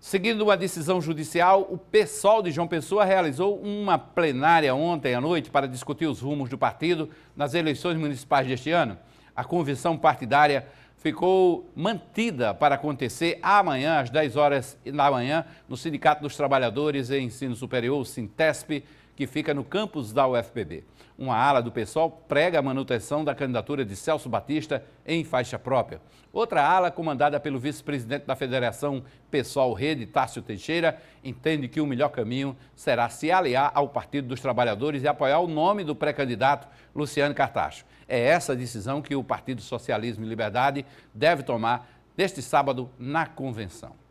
Seguindo uma decisão judicial, o PSOL de João Pessoa realizou uma plenária ontem à noite para discutir os rumos do partido nas eleições municipais deste ano. A convenção partidária ficou mantida para acontecer amanhã, às 10 horas da manhã, no Sindicato dos Trabalhadores em Ensino Superior, Sintesp, que fica no campus da UFPB. Uma ala do pessoal prega a manutenção da candidatura de Celso Batista em faixa própria. Outra ala, comandada pelo vice-presidente da Federação pessoal Rede, Tássio Teixeira, entende que o melhor caminho será se aliar ao Partido dos Trabalhadores e apoiar o nome do pré-candidato Luciano Cartacho. É essa decisão que o Partido Socialismo e Liberdade deve tomar neste sábado na convenção.